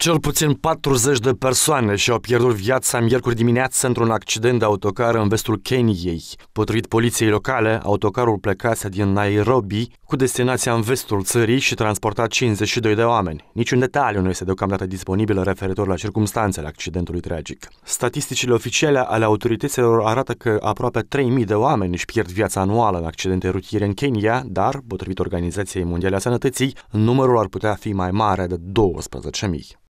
Cel puțin 40 de persoane și-au pierdut viața miercuri dimineață într-un accident de autocar în vestul Keniei. Potrivit poliției locale, autocarul plecase din Nairobi cu destinația în vestul țării și transporta 52 de oameni. Niciun detaliu nu este deocamdată disponibil referitor la circumstanțele accidentului tragic. Statisticile oficiale ale autorităților arată că aproape 3.000 de oameni își pierd viața anuală în accidente rutiere în Kenya, dar, potrivit Organizației Mondiale a Sănătății, numărul ar putea fi mai mare de 12.000.